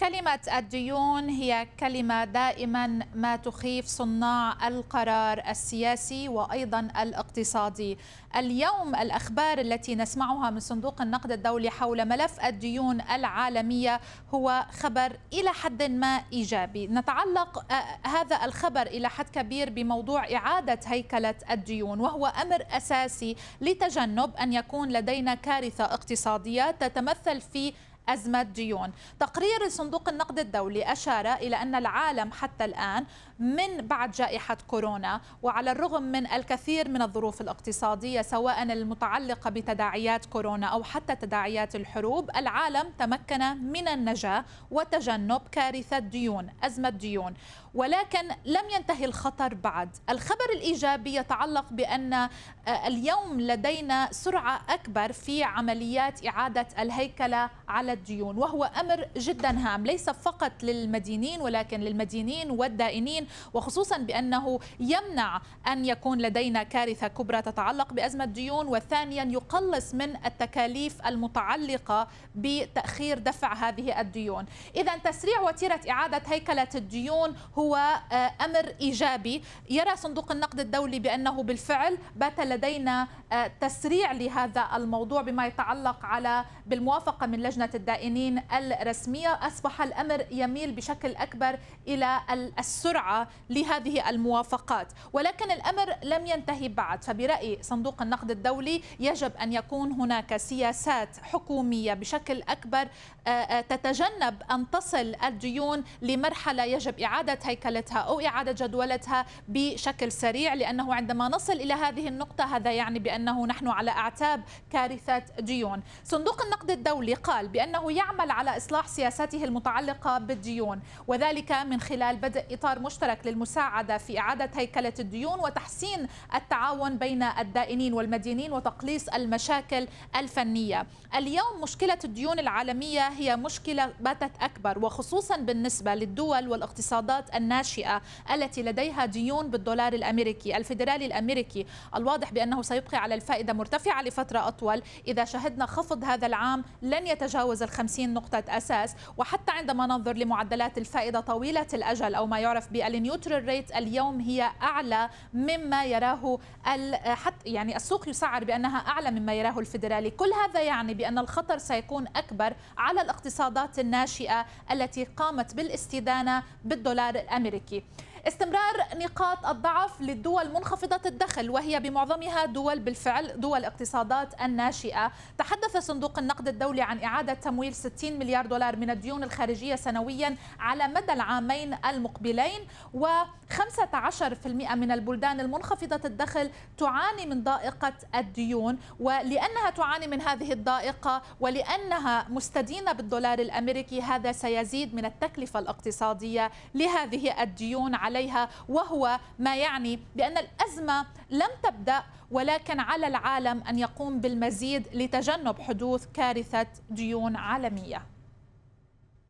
كلمة الديون هي كلمة دائما ما تخيف صناع القرار السياسي وأيضا الاقتصادي اليوم الأخبار التي نسمعها من صندوق النقد الدولي حول ملف الديون العالمية هو خبر إلى حد ما إيجابي نتعلق آه، هذا الخبر إلى حد كبير بموضوع إعادة هيكلة الديون وهو أمر أساسي لتجنب أن يكون لدينا كارثة اقتصادية تتمثل في أزمة ديون تقرير صندوق النقد الدولي أشار إلى أن العالم حتى الآن من بعد جائحة كورونا وعلى الرغم من الكثير من الظروف الاقتصادية سواء المتعلقة بتداعيات كورونا أو حتى تداعيات الحروب العالم تمكن من النجاة وتجنب كارثة ديون أزمة ديون ولكن لم ينتهي الخطر بعد الخبر الإيجابي يتعلق بأن آه، اليوم لدينا سرعة أكبر في عمليات إعادة الهيكلة على الديون وهو أمر جدا هام ليس فقط للمدينين ولكن للمدينين والدائنين وخصوصا بأنه يمنع أن يكون لدينا كارثة كبرى تتعلق بأزمة ديون وثانيا يقلص من التكاليف المتعلقة بتأخير دفع هذه الديون إذا تسريع وتيرة إعادة هيكلة الديون هو آه، أمر إيجابي يرى صندوق النقد الدولي بأنه بالفعل بات لدينا آه، تسريع لهذا الموضوع بما يتعلق على بالموافقة من لجنة الدائنين الرسمية أصبح الأمر يميل بشكل أكبر إلى السرعة لهذه الموافقات ولكن الأمر لم ينتهي بعد فبرأي صندوق النقد الدولي يجب أن يكون هناك سياسات حكومية بشكل أكبر آه، آه، تتجنب أن تصل الديون لمرحلة يجب إعادة هيكلتها أو إعادة جدولتها بشكل سريع لأنه عندما نصل إلى هذه النقطة هذا يعني بأنه نحن على أعتاب كارثة ديون صندوق النقد الدولي قال بأن بأنه يعمل على إصلاح سياساته المتعلقة بالديون وذلك من خلال بدء إطار مشترك للمساعدة في إعادة هيكلة الديون وتحسين التعاون بين الدائنين والمدينين وتقليص المشاكل الفنية اليوم مشكلة الديون العالمية هي مشكلة باتت أكبر وخصوصا بالنسبة للدول والاقتصادات الناشئة التي لديها ديون بالدولار الأمريكي الفيدرالي الأمريكي الواضح بأنه سيبقي على الفائدة مرتفعة لفترة أطول إذا شهدنا خفض هذا العام لن يتجاوز ال 50 نقطة أساس وحتى عندما ننظر لمعدلات الفائدة طويلة الأجل أو ما يعرف بالنيوترال ريت اليوم هي أعلى مما يراه حتى يعني السوق يسعر بأنها أعلى مما يراه الفيدرالي كل هذا يعني بأن الخطر سيكون أكبر على الاقتصادات الناشئة التي قامت بالاستدانة بالدولار الأمريكي استمرار نقاط الضعف للدول منخفضة الدخل وهي بمعظمها دول بالفعل دول اقتصادات الناشئة تحدث صندوق النقد الدولي عن إعادة تمويل 60 مليار دولار من الديون الخارجية سنويا على مدى العامين المقبلين و15% من البلدان المنخفضة الدخل تعاني من ضائقة الديون ولأنها تعاني من هذه الضائقة ولأنها مستدينة بالدولار الأمريكي هذا سيزيد من التكلفة الاقتصادية لهذه الديون على عليها وهو ما يعني بأن الأزمة لم تبدأ ولكن على العالم أن يقوم بالمزيد لتجنب حدوث كارثة ديون عالمية